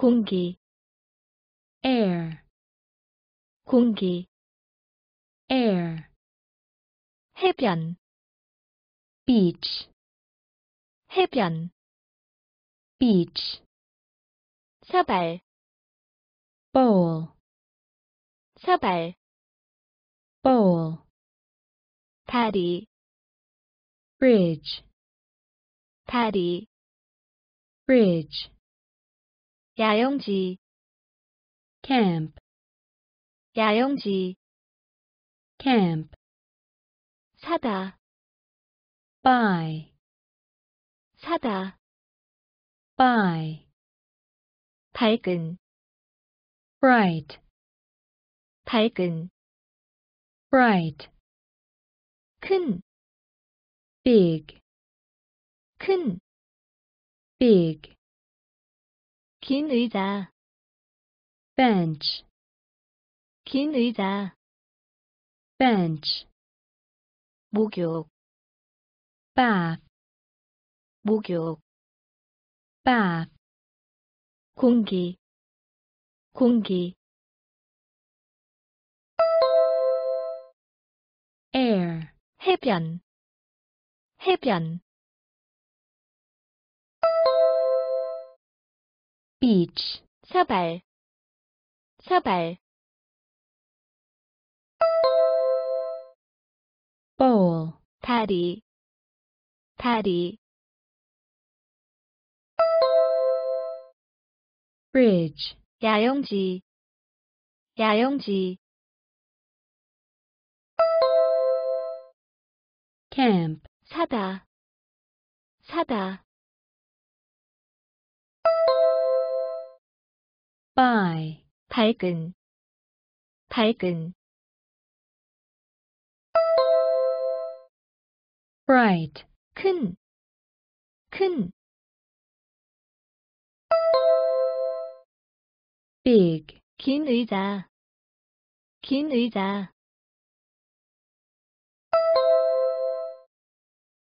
공기 air 공기 air 해변 beach 해변 beach 서발 bowl 서발 bowl 다리 bridge 다리 bridge 야영지 camp 야영지 camp 사다 buy 사다 buy 밝은 bright 밝은 bright 큰 big 큰 big 긴 의자 bench 긴 의자 bench 목욕 bath 목욕 bath 공기 공기 air 해변 해변 beach 사발 사발 bowl 다리 다리 bridge 야영지 야영지 camp 사다 사다 by 밝은 밝은 bright 큰, 큰 big 긴 의자 긴 의자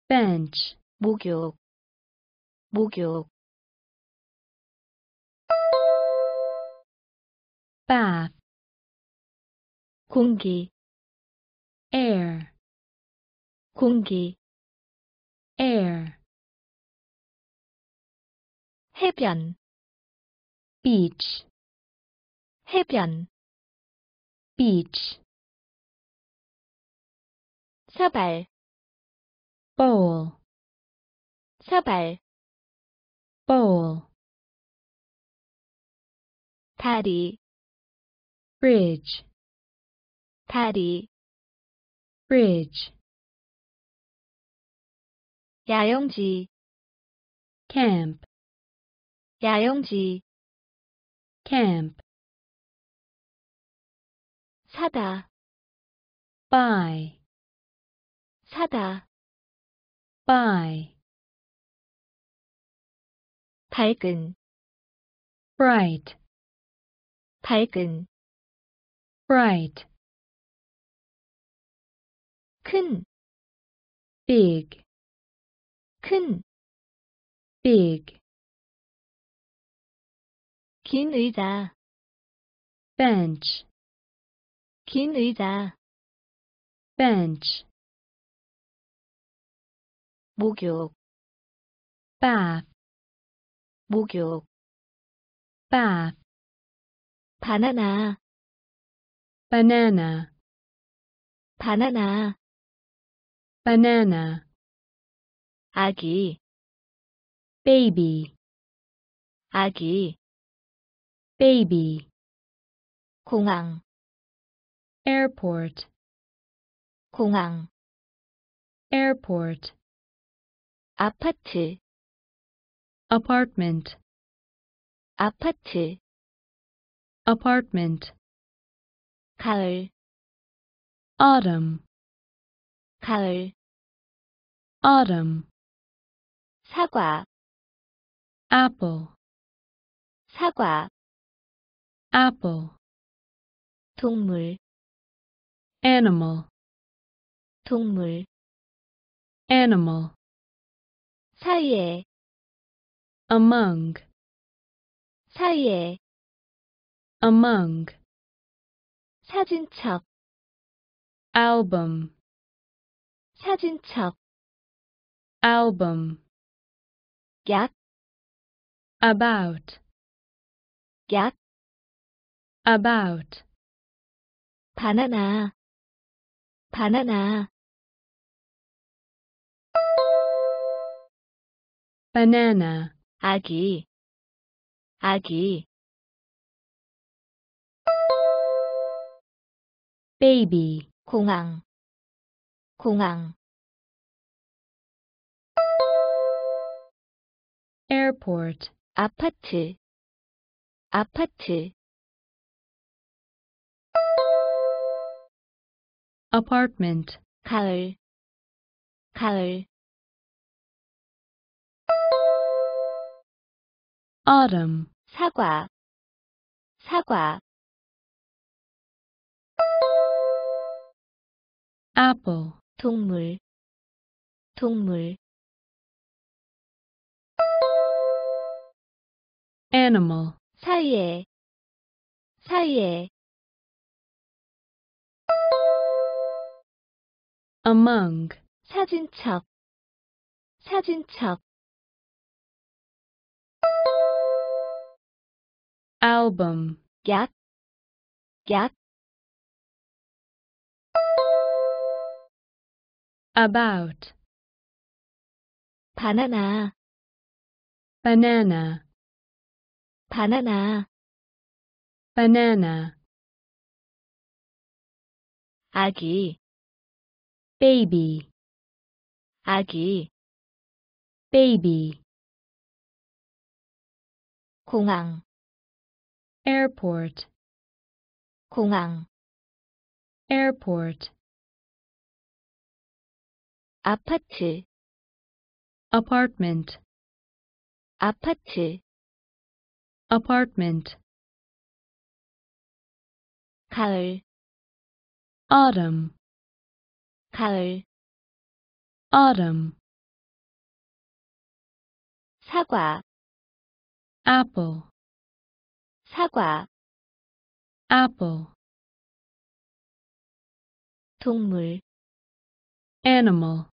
bench 목욕 목욕 bath 공기 air 공기 air 해변 beach 해변 beach 서발. bowl 서발. bowl 다리 bridge 다리 bridge 야영지 camp 야영지 camp 사다 buy 사다 buy 밝은 bright 밝은 bright 큰 big 큰 big 긴 의자 bench 긴 의자 bench 목욕 bath 목욕 bath 바나나 banana Banana. banana 아기 baby 아기 baby 공항 airport 공항 airport 아파트 apartment 아파트 apartment 가을 autumn 가을 autumn 사과 apple 사과 apple 동물 animal 동물 animal 사이에 among 사이에 among 사진첩 album 사진첩 album 약 about 약 about 바나나 바나나 banana 아기 아기 베이비 공항 공항 airport 아파트 아파트 apartment 가을 가을 autumn 사과 사과 apple 동물 동물 animal 사회 사회 among 사진첩 사진첩 album 약, 약 about Banana. banana Banana. banana 아기 baby 아기 baby 공항 airport 공항 airport 아파트 apartment 아파트 apartment 가을 autumn 가을 autumn 사과 apple 사과 apple 동물 animal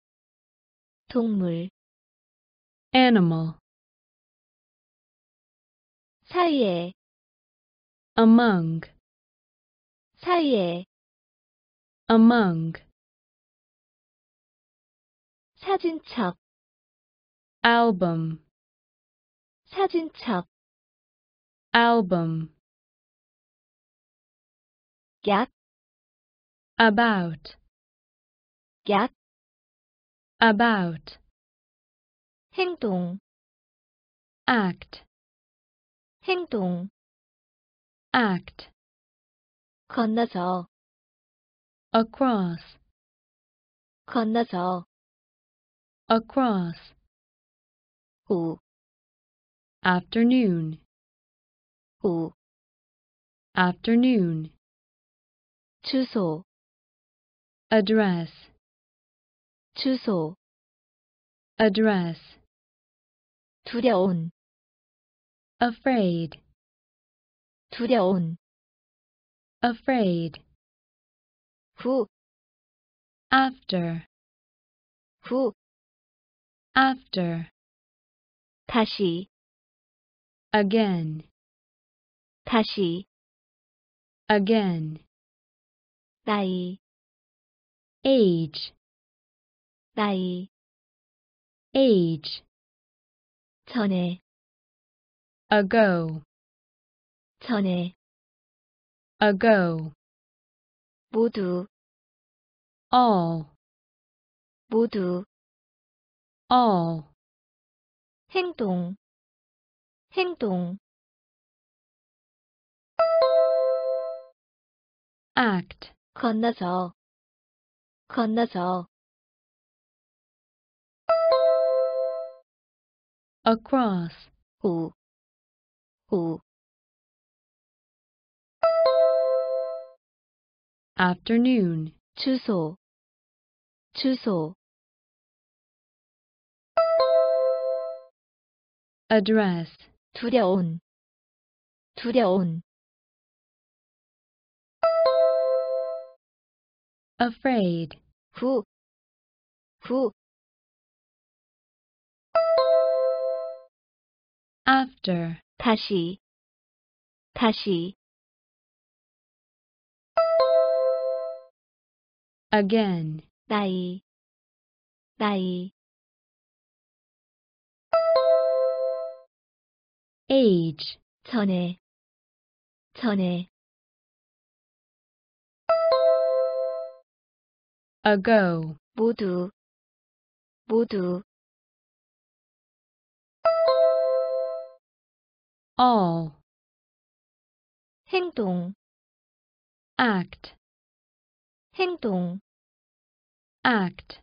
동물 animal 사이에 among 사이에 among 사진첩 album 사진첩 album 약 about 약 about 행동 act 행동 act 건너서 across 건너서 across 오 afternoon 오 afternoon 주소 address 주소 address 두려운 afraid 두려운 afraid 후 after 후 after 다시 again 다시 again 나이 age 나이 age 전에 ago 전에 ago 모두 all 모두 all 행동 행동 act 건너서 건너서 across 虎虎 afternoon 추소 추소 address 두려운 두려운 afraid Who? Who? after 다시 다시 again 나이 나이 age 전에 전에 ago 모두 모두 all 행동 act 행동 act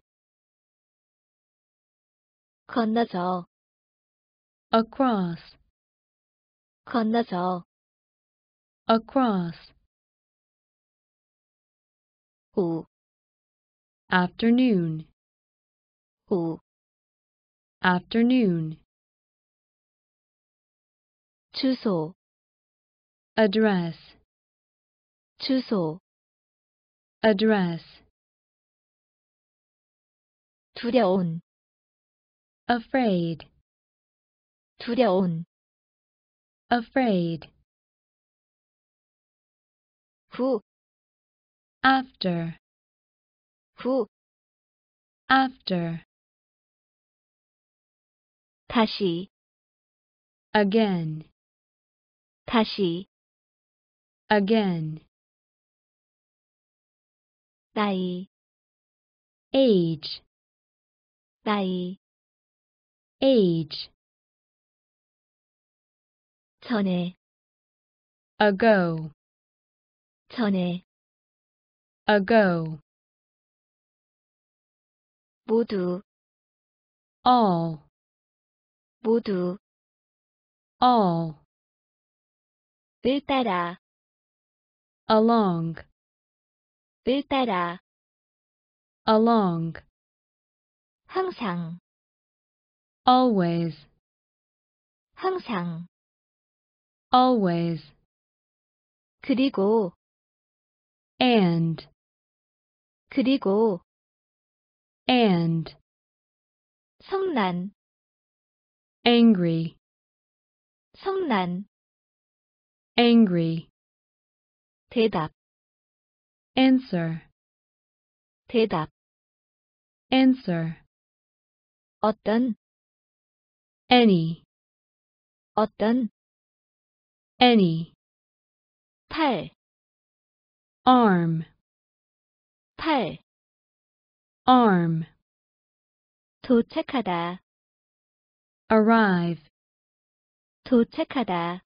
건너서 across 건너서 across 오 afternoon 오 afternoon 주소 address 주소 address 두려운 afraid 두려운 afraid 후 after 후 after 다시 again 다시 again 나이 age 나이 age 전에 ago 전에 ago 모두 all 모두 all 出たら along 出たら along 항상 always 항상 always 그리고 and 그리고 and 성난 angry 성난 angry 대답 answer 대답 answer 어떤 any 어떤 any 팔 arm 팔 arm 도착하다 arrive 도착하다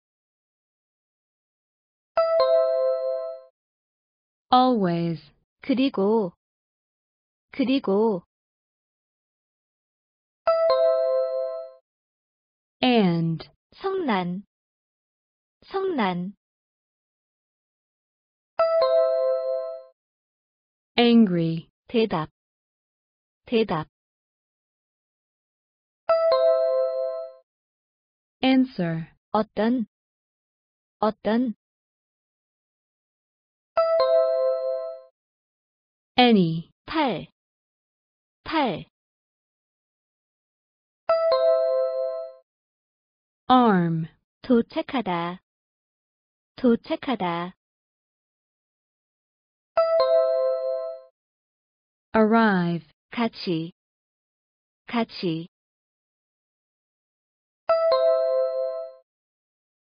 always 그리고 그리고 and 성난 성난 angry 대답 대답 answer 어떤 어떤 any 8 8 arm 도착하다 도착하다 arrive 같이 같이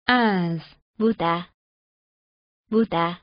as 무다 무다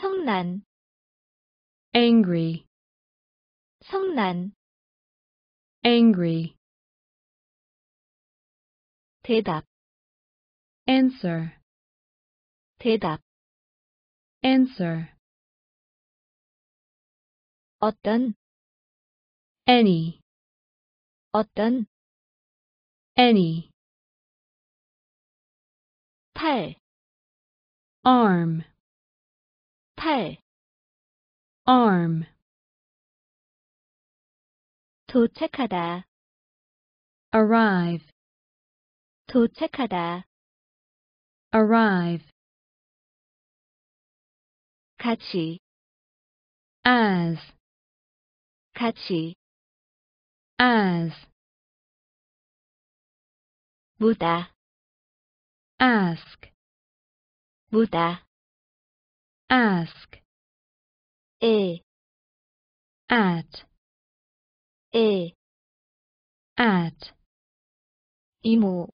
성난 angry 성난 angry 대답 answer 대답 answer 어떤 any 어떤 any 팔 arm 팔 arm 도착하다 arrive 도착하다 arrive 같이 as 같이 as 묻다 ask 묻다 ask a at a at imo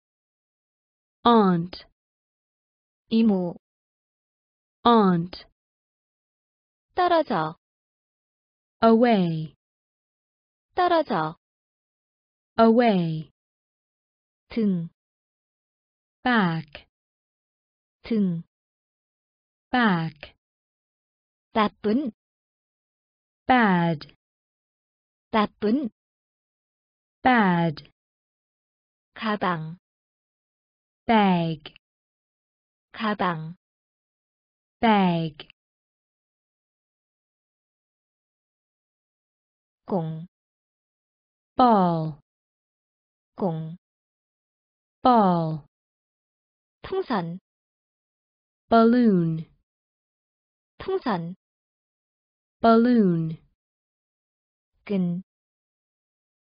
aunt imo aunt 떨어져 away 떨어져 away 등 back 등 back 나쁜 bad 나쁜 bad 가방 bag 가방 bag 공 ball 공 ball 풍선 balloon 풍선 balloon gun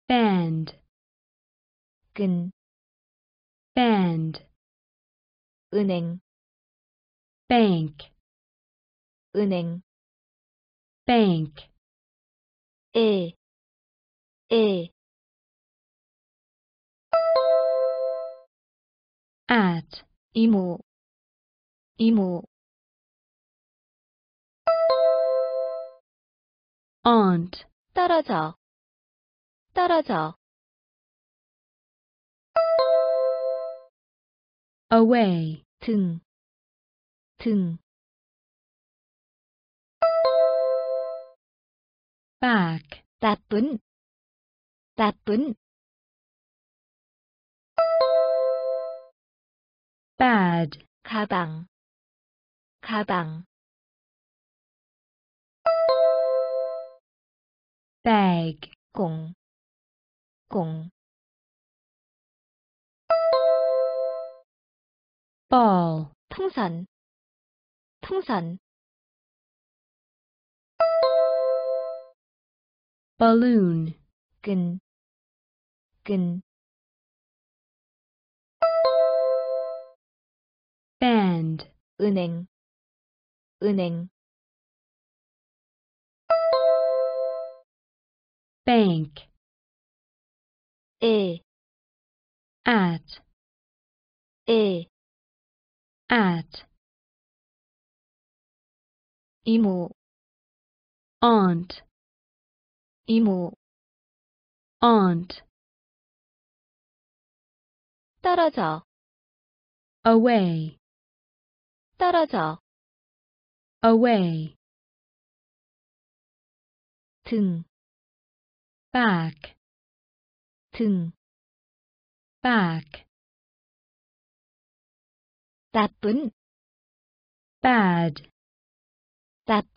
band gun band 은행 bank 은행 bank 에, 에. at 이모 이모 aunt 떨어져 떨어져 away 등, 등 back 나쁜, 나쁜 bad 가방, 가방 bag gong gong ball 풍선 풍선 balloon 끈 끈. band 은행 은행 bank a at a at 이모 aunt 이모 aunt 떨어져 away 떨어져 away 등 back ถึง back 나쁜 bad 나쁜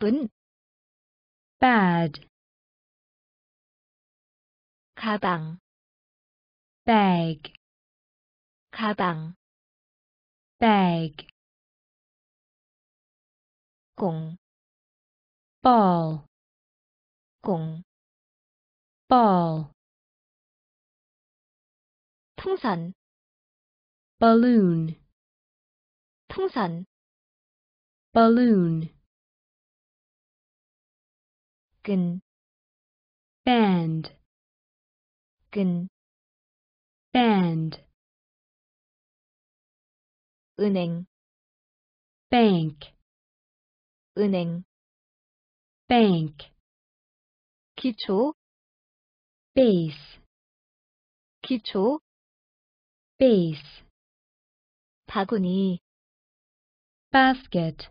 bad 가방 bag 가방 bag 공 ball 공 ball 풍선 balloon 풍선 balloon 끈 band 끈 band 은행 bank 은행 bank 기초 베이스 기초 베이스 바구니 basket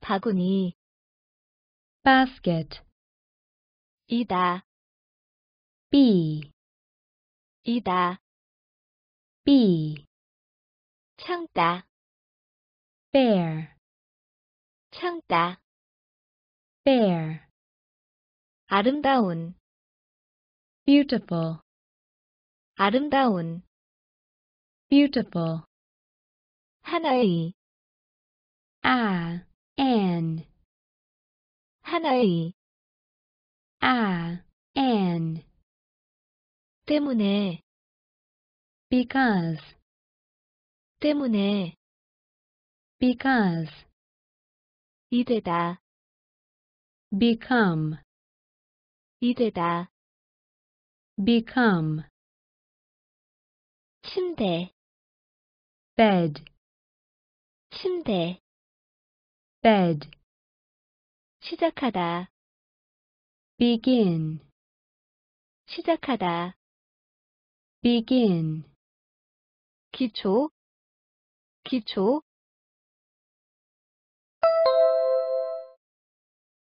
바구니 basket 이다 b 이다 b 창다 bear 창다 bear 아름다운 beautiful 아름다운 beautiful 하나의 a an 하나의 a an 때문에 because 때문에 because 이되다 become 이되다 become 침대 bed 침대 bed 시작하다 begin 시작하다 begin 기초 기초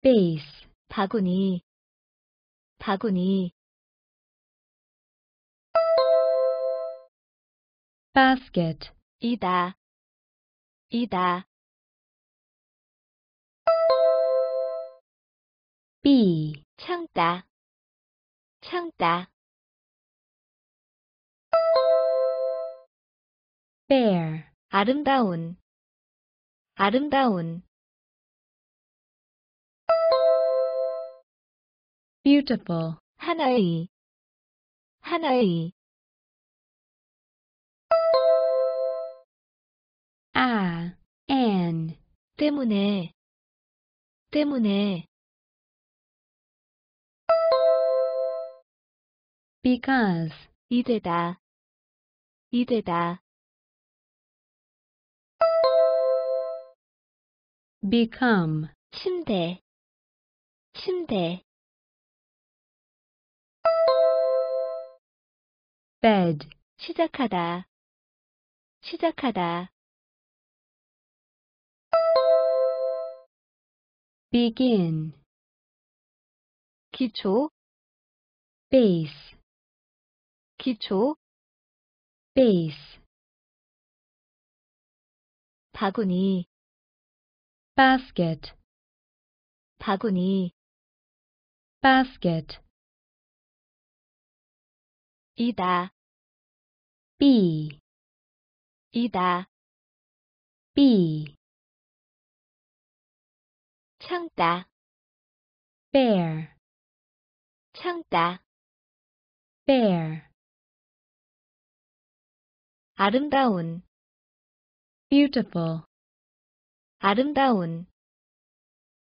base 바구니 바구니 basket 이다 이다 B 창다 창다 bear 아름다운 아름다운 beautiful 하나의 하나의 I, 아, an 때문에 때문에 because 이대다이대다 become 침대 침대 bed 시작하다 시작하다 begin 기초 base 기초 base 바구니 basket 바구니 basket 이다 b 이다 b 창다 bear 창다 bear 아름다운 beautiful 아름다운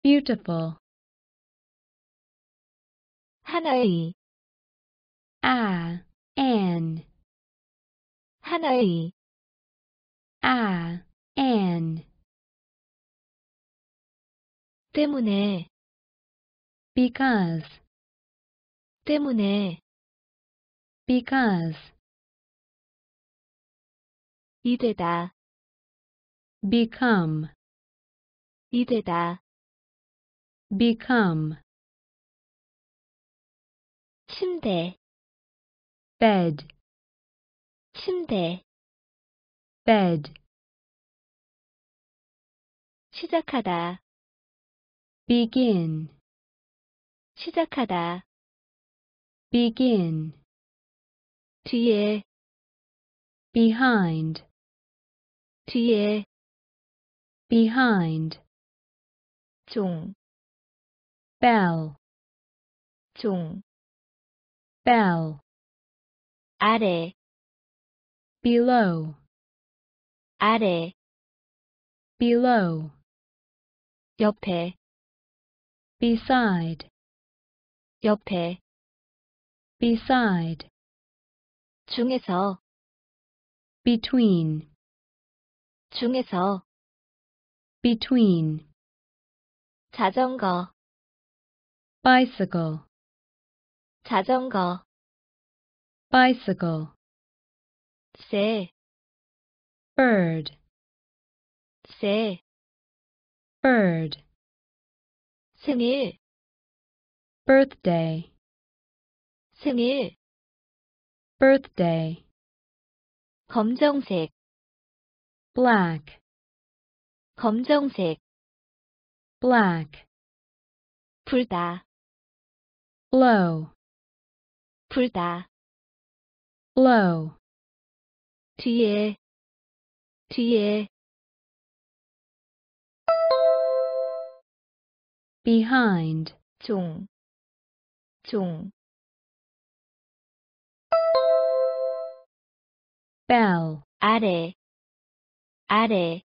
beautiful 하나의 아 an 하나의 아 an 때문에 because 때문에 because 이되다 become 이되다 become 침대 bed 침대 bed 시작하다 begin 시작하다 begin 뒤에 behind 뒤에 behind 종 bell 종 bell 아래 below 아래 below 옆에 beside 옆에 beside 중에서 between 중에서 between 자전거 bicycle 자전거 bicycle 새 bird 새 bird 생일 birthday 생일 birthday 검정색 black 검정색 black 불다 blow 불다 blow 뒤에 뒤에 behind tung tung bell 아래 아래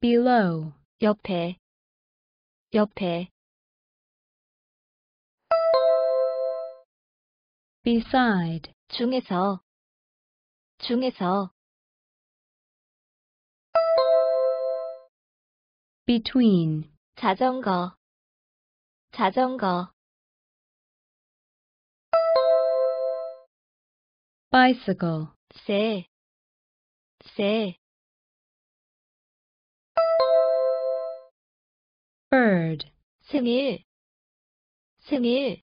below 옆에 옆에 beside 중에서 중에서 between 자전거 자전거 bicycle 새, 새 bird 생일 생일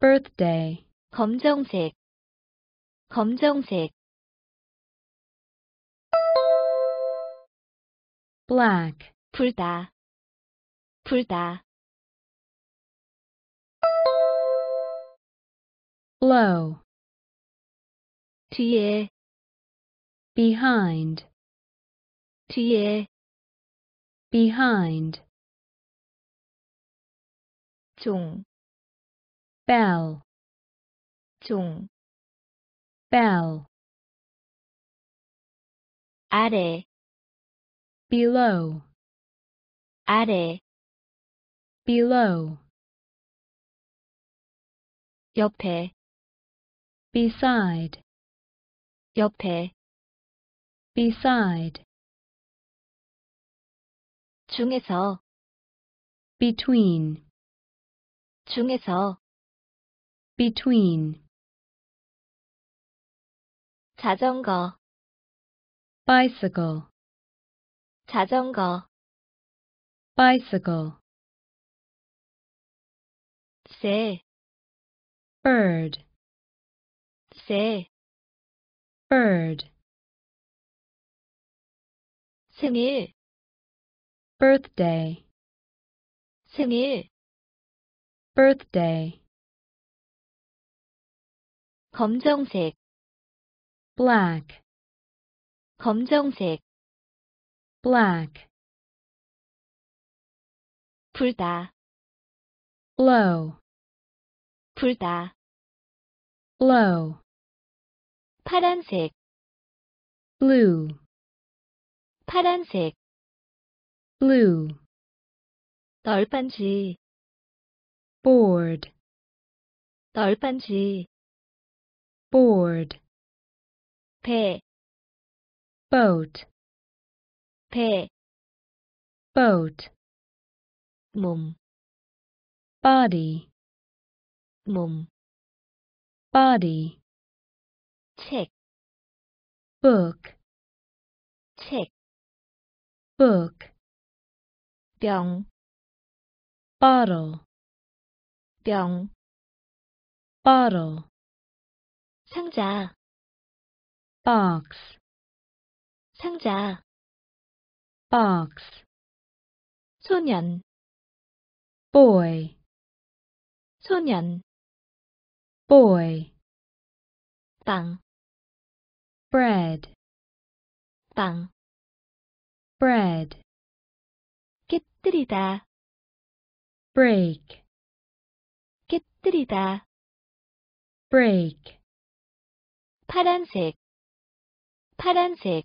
birthday 검정색 검정색 black 불다. 불다. low 뒤에 behind 뒤에 behind 종 bell 종 bell 아래 below 아래 below 옆에 beside 옆에 beside 중에서 between 중에서 between 자전거 bicycle 자전거 bicycle 새 bird 새 bird 생일 birthday 생일 birthday 검정색 black 검정색 black 불다 low 불다 low 파란색 blue 파란색 blue 널빤지 board 널빤지 board 배 boat pay boat mum body mum body tick book tick book 병 bottle 병 bottle 상자 box 상자 Box. 소년 boy 소년 boy 빵 bread 빵 bread 깨뜨리다 break 깨뜨리다 break 파란색 파란색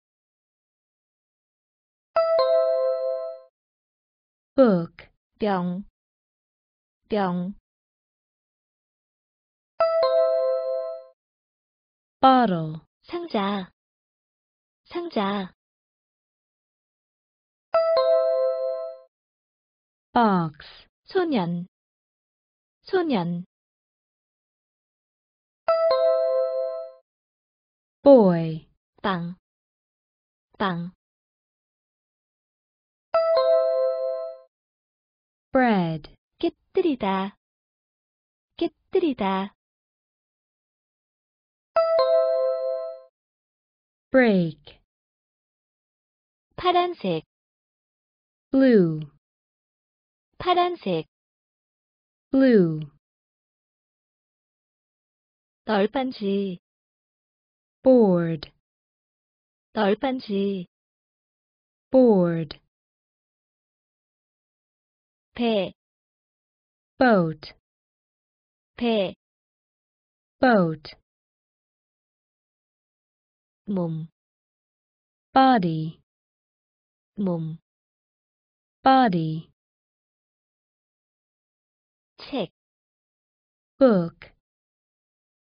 book 뿅, 뿅 bottle 상자 상자 box 소년 소년 boy 빵빵 bread 깨뜨리다 깨뜨리다 break 파란색 blue 파란색 blue 널빤지 board 널빤지 board 배 boat 배 boat 몸 body 몸 body 책 book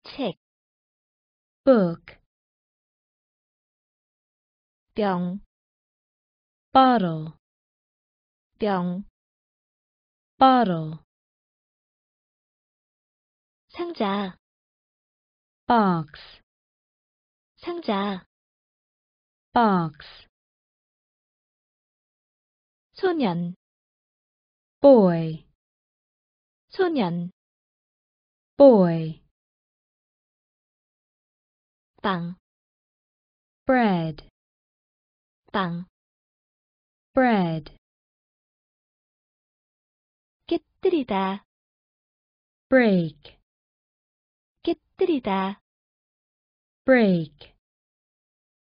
책 book 병 bottle 병 bottle 상자 box 상자 box 소년 boy 소년 boy 빵 bread 빵 bread 깨뜨리다 break 깨뜨리다 break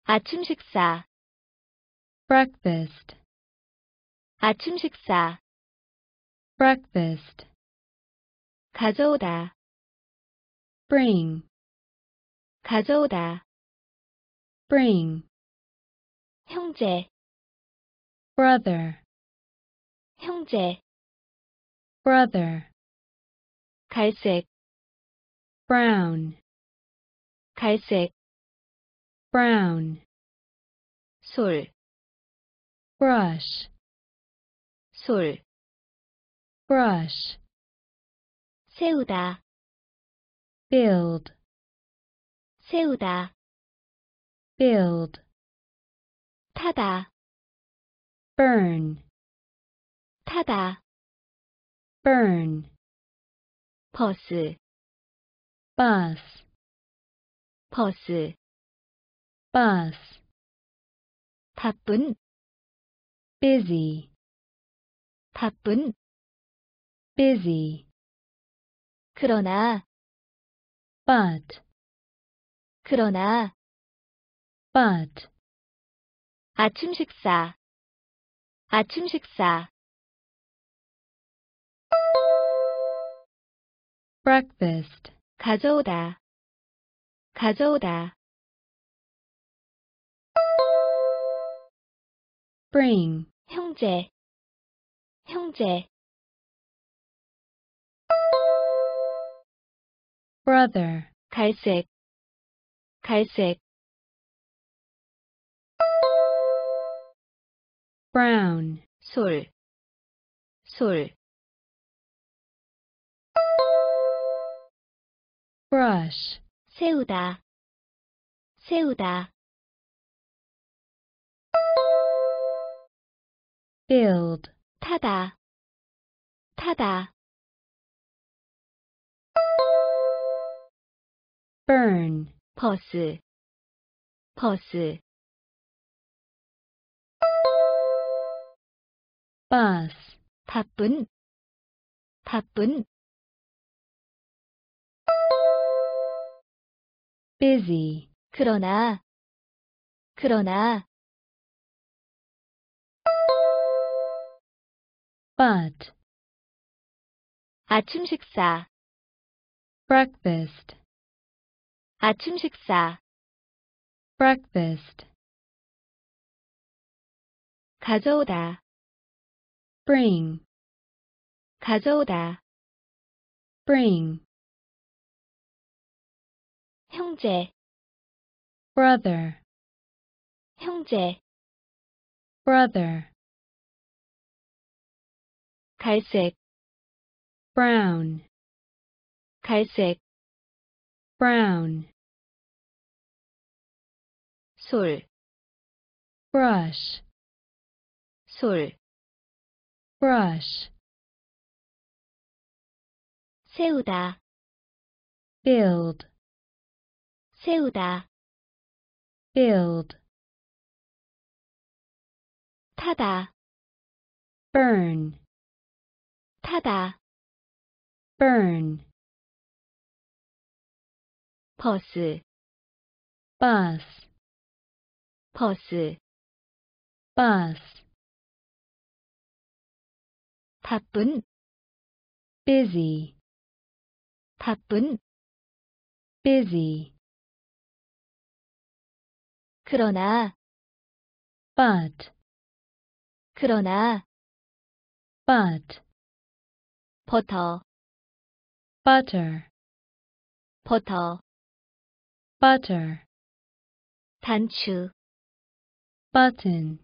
아침 식사 breakfast 아침 식사 breakfast 가져오다 bring 가져오다 bring 형제 brother 형제 brother 갈색 brown 갈색 brown 솔 brush 솔 brush 세우다 build 세우다 build 타다 burn 타다 burn 버스 bus 버스 bus 바쁜 busy 바쁜 busy 그러나 but 그러나 but 아침 식사 아침 식사 breakfast 가져오다 가져오다 bring 형제 형제 brother 갈색 갈색 brown 솔솔 brush 세우다 세우다 build 타다 타다 burn 버스 버스 bus 바쁜 바쁜 busy. 그러나, 그러나. But. 아침 식사. breakfast. 아침 식사. breakfast. 가져오다. bring. 가져오다. bring. 형제 brother 형제 brother 갈색 brown 갈색 brown 솔 brush 솔 brush 세우다 build 세우다 build 타다 burn 타다 burn 버스 bus 버스 bus 바쁜 busy 바쁜 busy 그러나 but 그러나 but 버터 butter 버터 butter 단추 button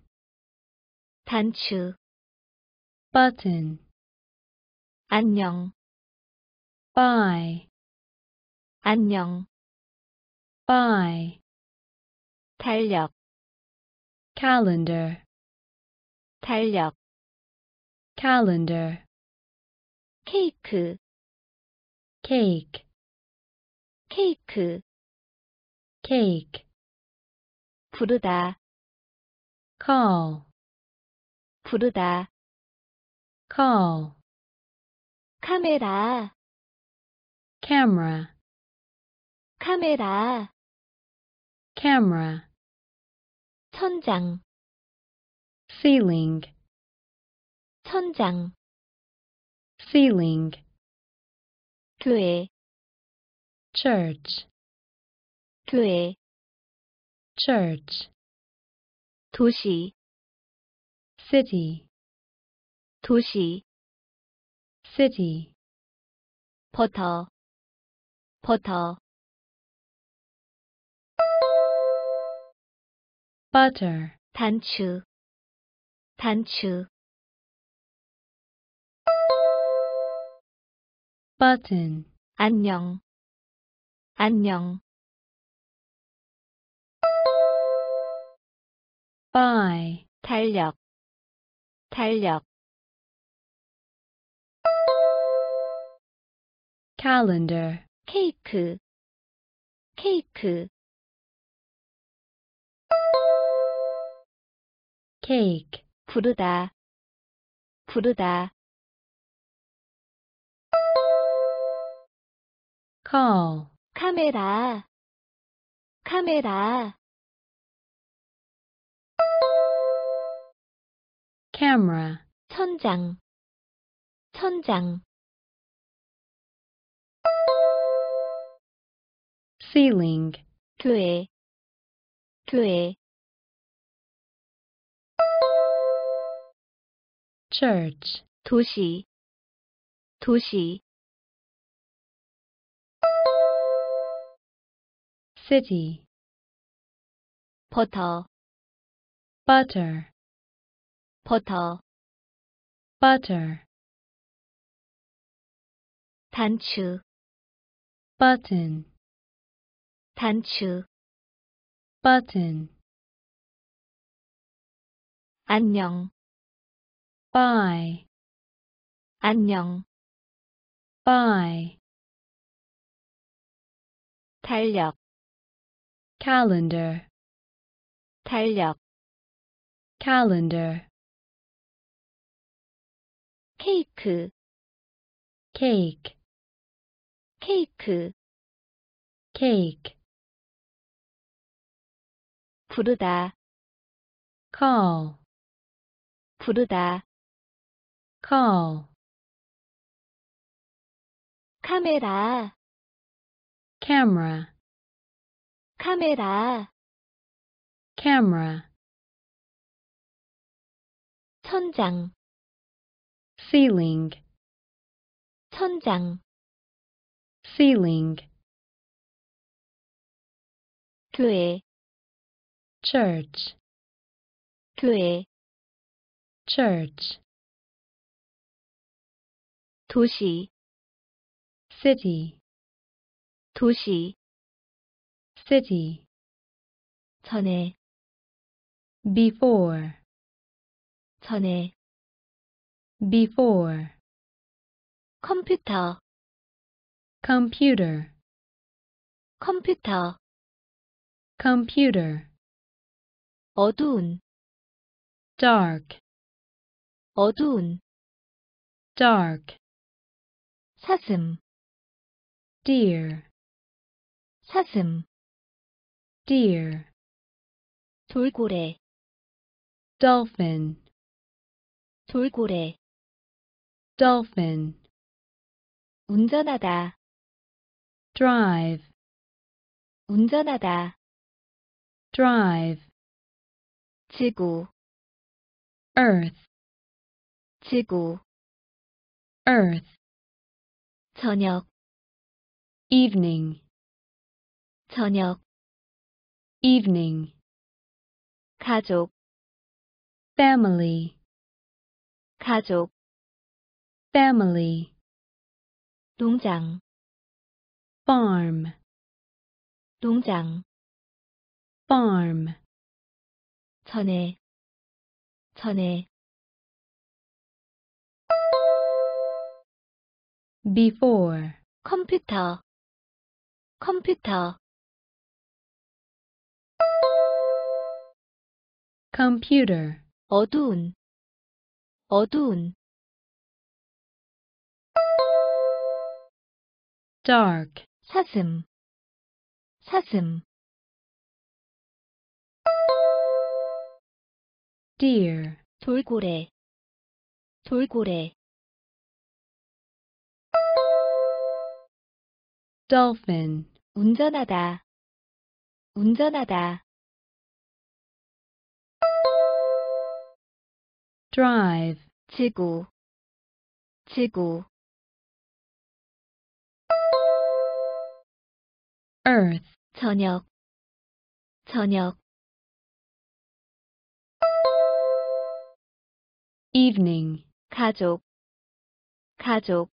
단추 button 안녕 bye 안녕 bye 달력 calendar 달력 calendar 케이크 cake 케이크 cake 부르다 call 부르다 call 카메라 camera 카메라 camera 천장 ceiling 천장 ceiling 교회 church 교회 church 도시 city 도시 city 버터 버터 butter 단추 단추 button 안녕 안녕 Bye. 달력 달력 calendar 케이크 케이크 cake 부르다 부르다 call 카메라 카메라 camera 천장 천장 ceiling 교회 교회 church 도시 도시 city 버터 butter 버터 butter 단추 button 단추 button 안녕 bye 안녕 bye 달력 calendar 달력 calendar 케이크 cake 케이크 cake 부르다 call 부르다 call 카메라 camera 카메라 camera 천장 ceiling 천장 ceiling 교회 church 교회 church 도시 city 도시 city 전에 before 전에 before 컴퓨터 computer 컴퓨터 computer 어두운 dark 어두운 dark 사슴 deer 사슴 deer 돌고래 dolphin 돌고래 dolphin 운전하다 drive 운전하다 drive 지구 earth 지구 earth 저녁 evening 저녁 evening 가족 family 가족 family 농장 farm 농장 farm 전에 전에 before 컴퓨터 컴퓨터 computer 어두운 어두운 dark 사슴 사슴 deer 돌고래 돌고래 dolphin 운전하다 운전하다 drive 지구 지구 earth 저녁 저녁 evening 가족 가족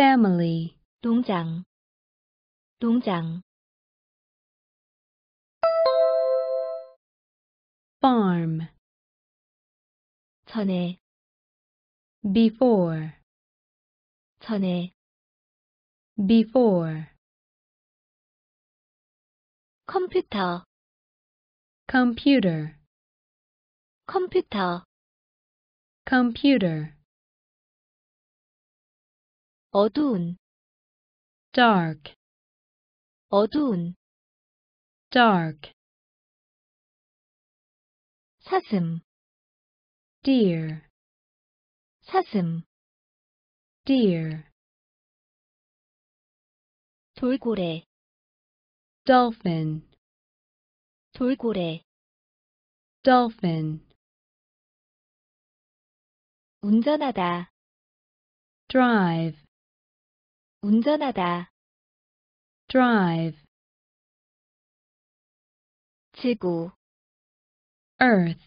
family 동장 동장 farm 전에 before 전에 before 컴퓨터 computer Computer, computer 어두운 dark 어두운 dark 사슴 deer 사슴 deer 돌고래 dolphin 돌고래 dolphin 운전하다 drive 운전하다 drive 지구 earth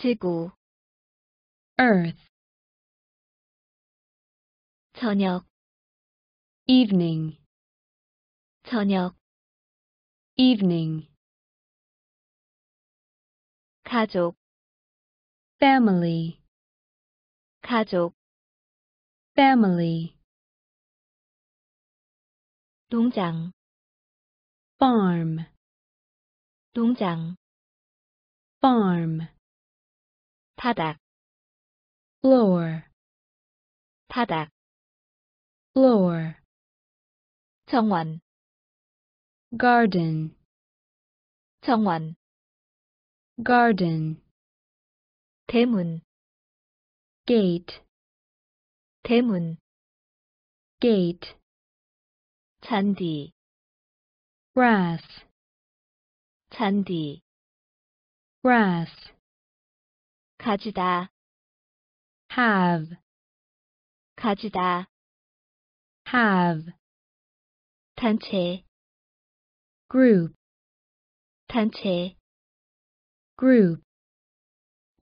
지구 earth 저녁 evening 저녁 evening 가족 family 가족 family 농장 farm 농장 farm 바닥 floor 바닥 floor 정원 garden 정원 garden 대문 gate 대문 gate 잔디 grass 잔디 grass 가지다 have 가지다 have 단체 group 단체 group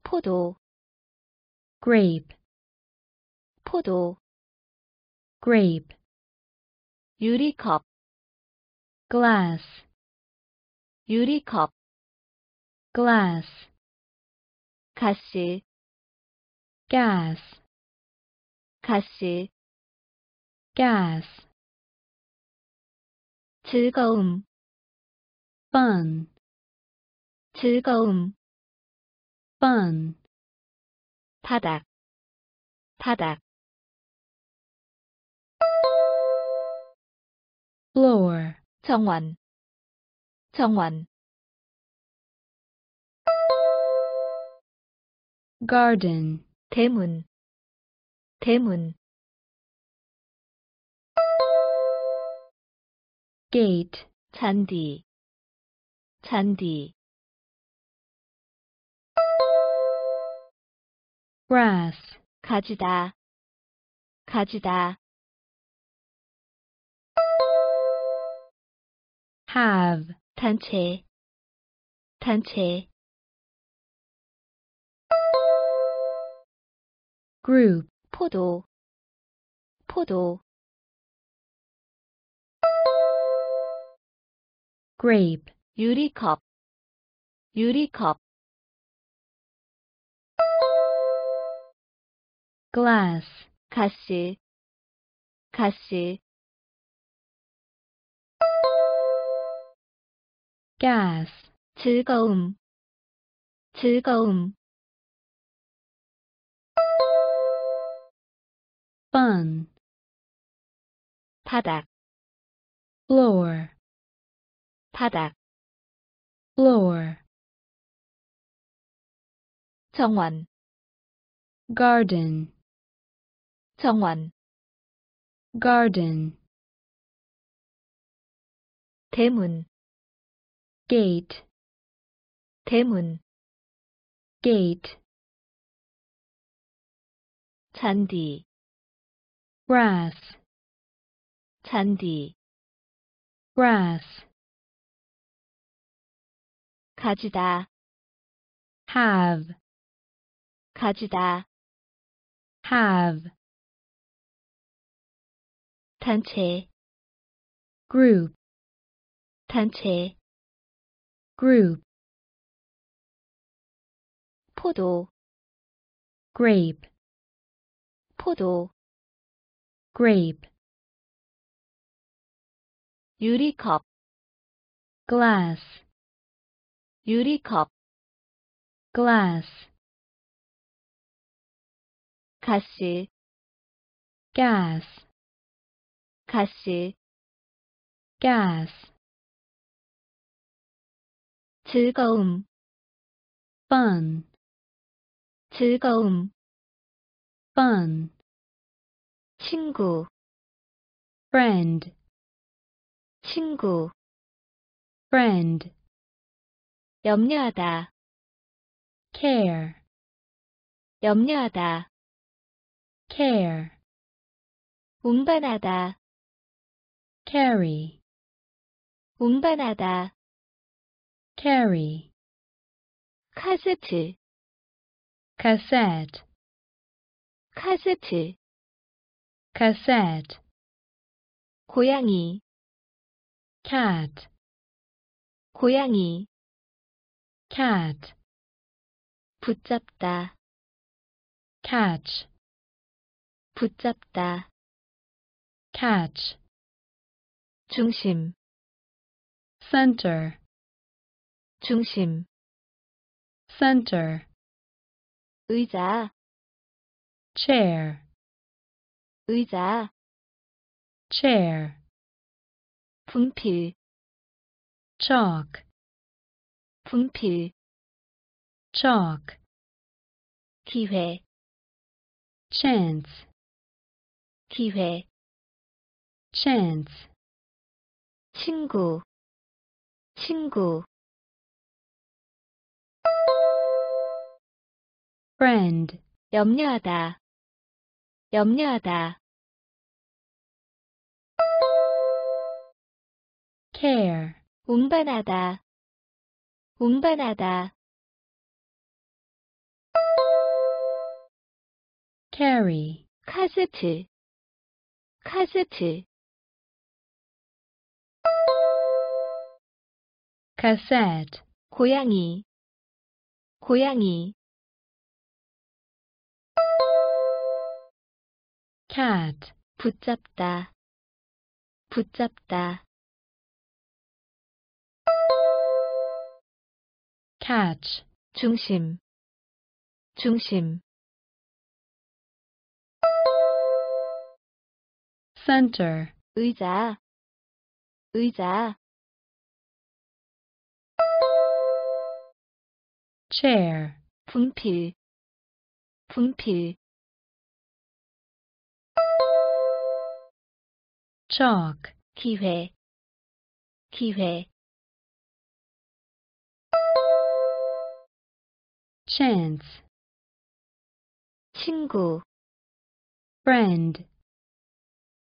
포도 grape 포도 grape 유리컵 glass 유리컵 glass 가시 gas 가시 gas 즐거움 fun 즐거움 fun 바닥 바닥 lower 정원 정원 garden 대문 대문 gate 잔디 잔디 grass 가지다 가지다 have 단체 단체 group 포도 포도 grape 유리컵 유리컵 glass 가스 가스 gas, 즐거움, 즐거움. fun, 바닥, floor, 바닥, floor. 정원, garden, 정원, garden. 대문, gate 대문 gate 잔디 grass 잔디 grass 가지다 have 가지다 have 단체 group 단체 group 포도 grape 포도 grape 유리컵 glass 유리컵 glass 가시 gas 가시 gas 즐거움 fun 즐거움 fun 친구 friend 친구 friend 염려하다 care 염려하다 care 운반하다 carry 운반하다 carry 카세트 cassette 카세트 cassette 고양이 cat 고양이 cat 붙잡다 catch 붙잡다 catch 중심 center 중심 center 의자 chair 의자 chair 분필 chalk 분필 chalk 기회 chance 기회 chance 친구 친구 friend, 염려하다, 염려하다. care, 운반하다, 운반하다. carry, 카세트, 카세트. cassette, 고양이, 고양이. catch 붙잡다 붙잡다 catch 중심 중심 center 의자 의자 chair 분필 분필 chalk 기회 기회 chance 친구 friend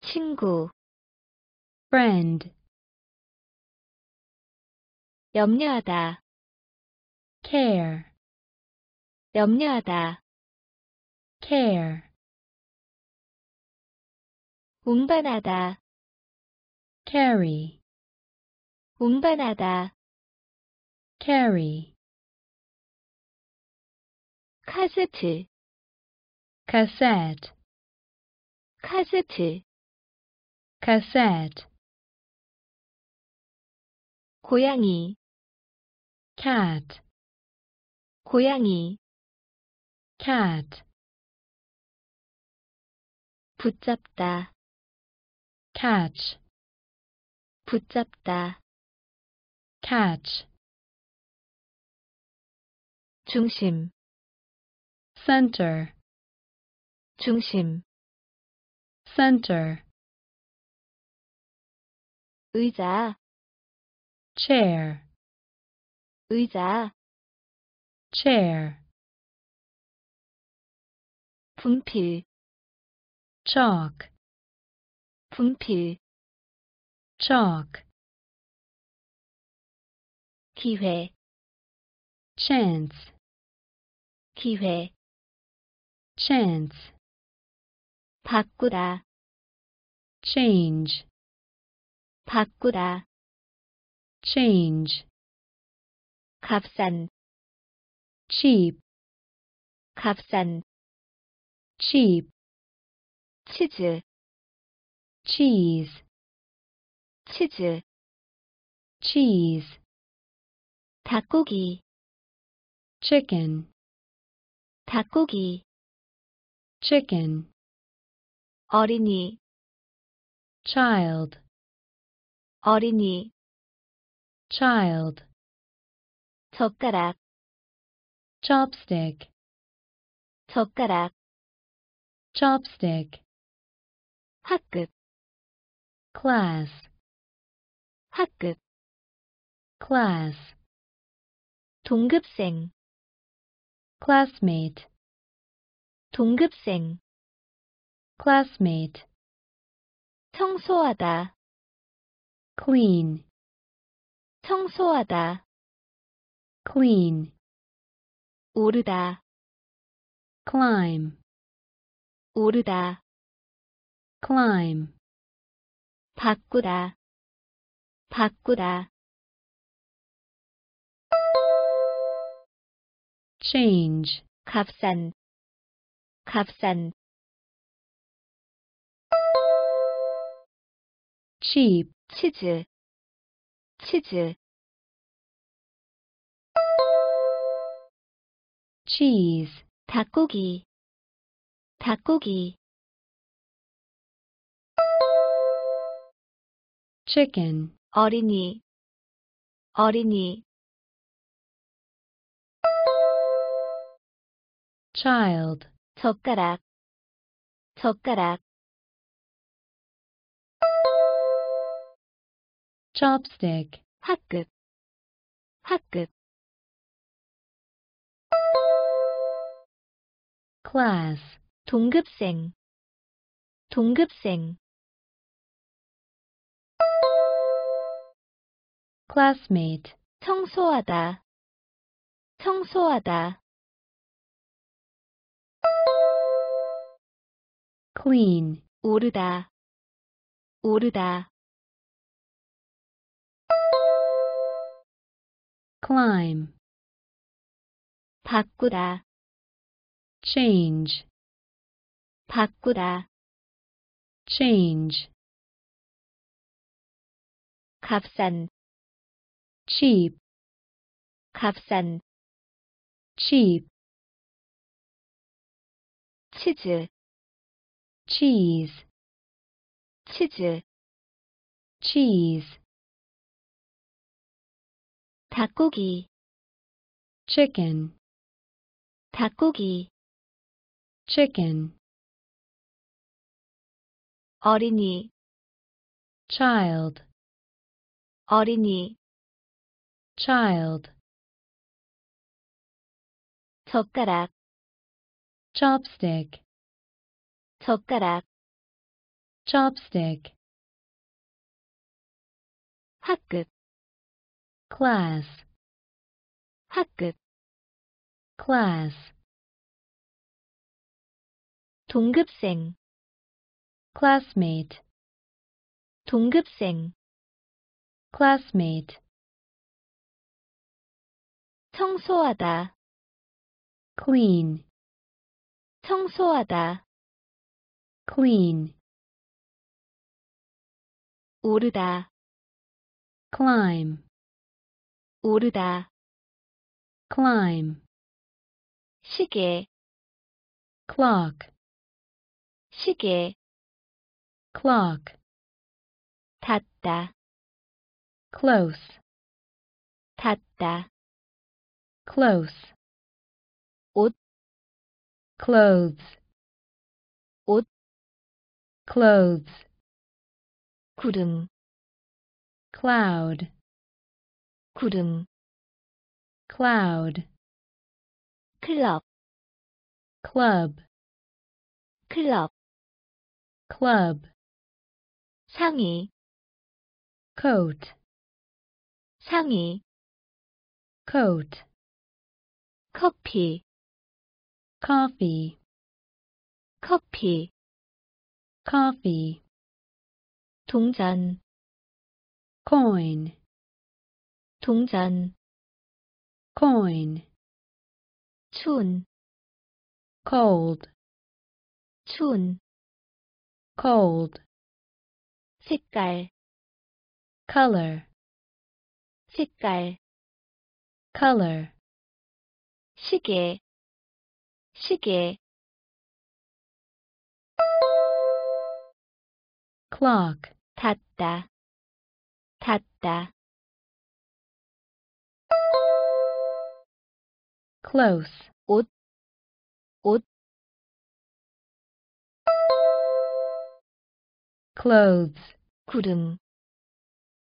친구 friend 염려하다 care 염려하다 care 운반하다 carry 운반하다 carry 카세트 cassette 카세트 cassette 고양이 cat 고양이 cat 붙잡다 catch 붙잡다. catch 중심 center 중심 center 의자 chair 의자 chair 분필 chalk 분필 chalk 기회 chance 기회 chance 바꾸다 change 바꾸다 change 값싼 cheap 값싼 cheap 치즈 cheese 치즈 cheese 닭고기 chicken 닭고기 chicken 어린이 child 어린이 child 젓가락 chopstick 젓가락 chopstick 학급 class 학급 class 동급생 classmate 동급생 classmate 청소하다 clean 청소하다 clean 오르다 climb 오르다 climb 바꾸다 바꾸다 change 값싼 값싼 cheap 치즈 치즈 cheese 닭고기 닭고기 chicken 어린이 어린이 child 젓가락 젓가락 chopstick 학급 학급 class 동급생 동급생 classmate 청소하다 청소하다 clean 오르다 오르다 climb 바꾸다 change 바꾸다 change 값싼 cheap 값싼 cheap 치즈 cheese 치즈 cheese 닭고기 chicken 닭고기 chicken 어린이 child 어린이 child 젓가락 chopstick 젓가락 chopstick 학급 class 학급 class 동급생 classmate 동급생 classmate 청소하다 clean 청소하다 clean 오르다 climb 오르다 climb 시계 clock 시계 clock 닫다 close 닫다 close 옷 clothes 옷 clothes 구름 cloud 구름 cloud club club club club 상의 coat 상의 coat 커피 coffee 커피 coffee 동전 coin 동전 coin 추운 cold 추운 cold 색깔 color 색깔 color 시계 시계 clock 닫다 닫다 close 옷옷 clothes 구름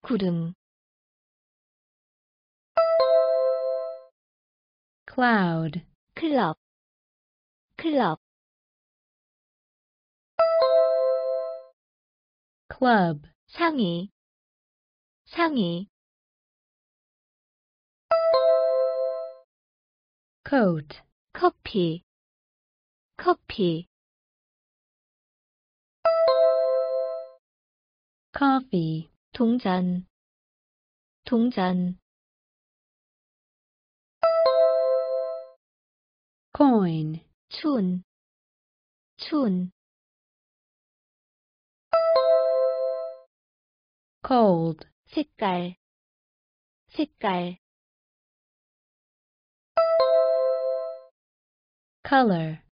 구름 cloud Club. Club. club 상의 상의 coat 커피 커피 coffee 동전. 동전. coin chun chun cold 색깔 색깔 color